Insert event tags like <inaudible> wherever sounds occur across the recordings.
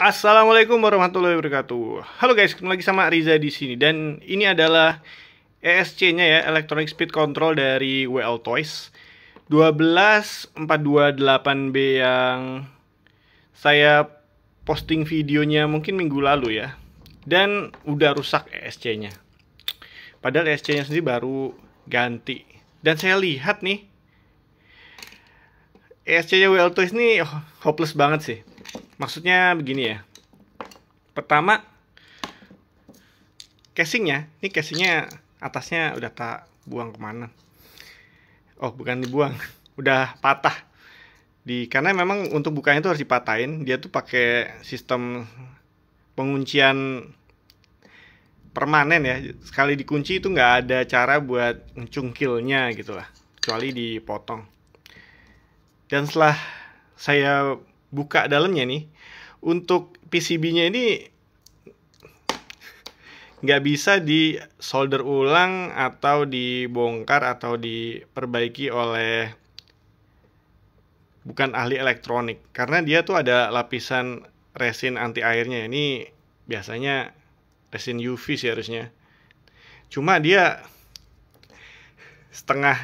Assalamualaikum warahmatullahi wabarakatuh. Halo guys, kembali lagi sama Riza di sini dan ini adalah ESC-nya ya, Electronic Speed Control dari WL Toys 12428B yang saya posting videonya mungkin minggu lalu ya. Dan udah rusak ESC-nya. Padahal ESC-nya sendiri baru ganti. Dan saya lihat nih ESC-nya WL Toys ini hopeless banget sih Maksudnya begini ya. Pertama casingnya, ini casingnya atasnya udah tak buang kemana. Oh bukan dibuang, <laughs> udah patah. Di karena memang untuk bukanya itu harus dipatahin. Dia tuh pakai sistem penguncian permanen ya. Sekali dikunci itu nggak ada cara buat mencungkilnya gitu lah. Kecuali dipotong. Dan setelah saya buka dalamnya nih untuk PCB-nya ini nggak bisa di solder ulang atau dibongkar atau diperbaiki oleh bukan ahli elektronik karena dia tuh ada lapisan resin anti airnya ini biasanya resin UV sih harusnya cuma dia setengah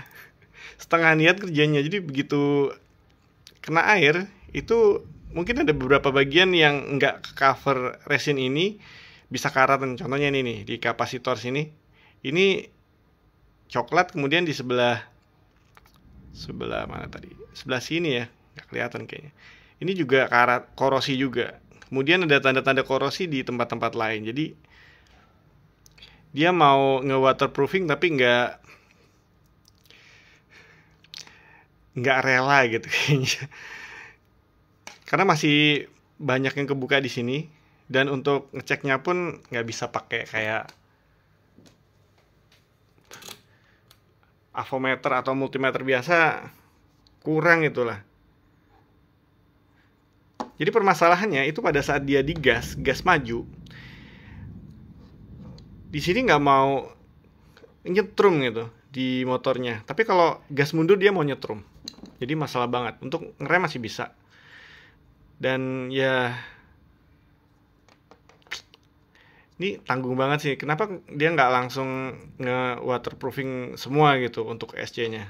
setengah niat kerjanya jadi begitu kena air itu mungkin ada beberapa bagian yang nggak cover resin ini bisa karat contohnya ini nih di kapasitor sini ini coklat kemudian di sebelah sebelah mana tadi sebelah sini ya nggak kelihatan kayaknya ini juga karat korosi juga kemudian ada tanda-tanda korosi di tempat-tempat lain jadi dia mau nge waterproofing tapi nggak nggak rela gitu kayaknya karena masih banyak yang kebuka di sini dan untuk ngeceknya pun nggak bisa pakai kayak avometer atau multimeter biasa kurang itulah. Jadi permasalahannya itu pada saat dia digas, gas maju, di sini nggak mau nyetrum gitu di motornya. Tapi kalau gas mundur dia mau nyetrum. Jadi masalah banget. Untuk ngerem masih bisa dan ya ini tanggung banget sih kenapa dia nggak langsung nge waterproofing semua gitu untuk SC nya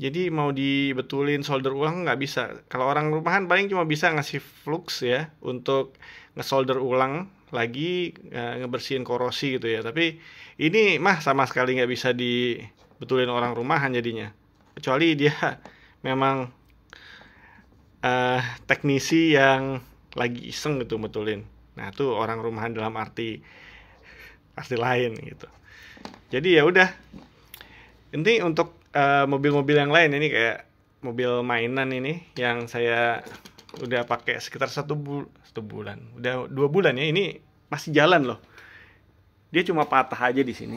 jadi mau dibetulin solder ulang nggak bisa kalau orang rumahan paling cuma bisa ngasih flux ya untuk ngesolder ulang lagi e, ngebersihin korosi gitu ya tapi ini mah sama sekali nggak bisa dibetulin orang rumahan jadinya kecuali dia memang uh, teknisi yang lagi iseng gitu betulin. Nah, itu orang rumahan dalam arti arti lain gitu. Jadi ya udah. Ini untuk eh, mobil-mobil uh, yang lain ini kayak mobil mainan ini yang saya udah pakai sekitar satu, bu satu bulan, udah dua bulan ya ini masih jalan loh. Dia cuma patah aja di sini.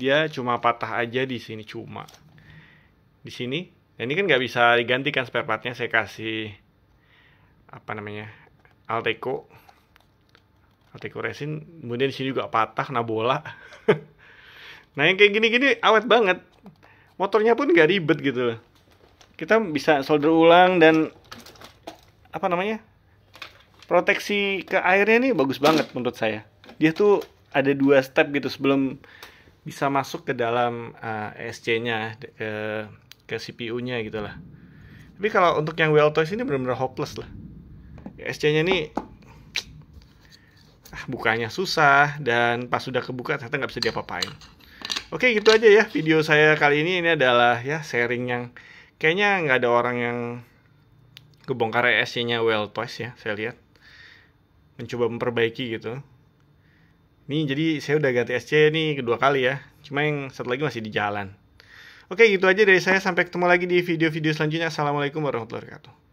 Dia cuma patah aja di sini cuma. Di sini dan ini kan nggak bisa digantikan spare partnya saya kasih apa namanya Alteco Alteco resin kemudian di sini juga patah kena bola <laughs> nah yang kayak gini-gini awet banget motornya pun nggak ribet gitu kita bisa solder ulang dan apa namanya proteksi ke airnya ini bagus banget menurut saya dia tuh ada dua step gitu sebelum bisa masuk ke dalam uh, eh, SC-nya ke ke CPU-nya gitu lah. Tapi kalau untuk yang well toys ini benar-benar hopeless lah. Ya, SC-nya ini ah, bukanya susah dan pas sudah kebuka ternyata nggak bisa diapa-apain. Oke gitu aja ya video saya kali ini ini adalah ya sharing yang kayaknya nggak ada orang yang kebongkar sc nya well toys ya saya lihat mencoba memperbaiki gitu. Ini jadi saya udah ganti SC ini kedua kali ya. Cuma yang satu lagi masih di jalan. Oke, gitu aja dari saya. Sampai ketemu lagi di video-video selanjutnya. Assalamualaikum warahmatullahi wabarakatuh.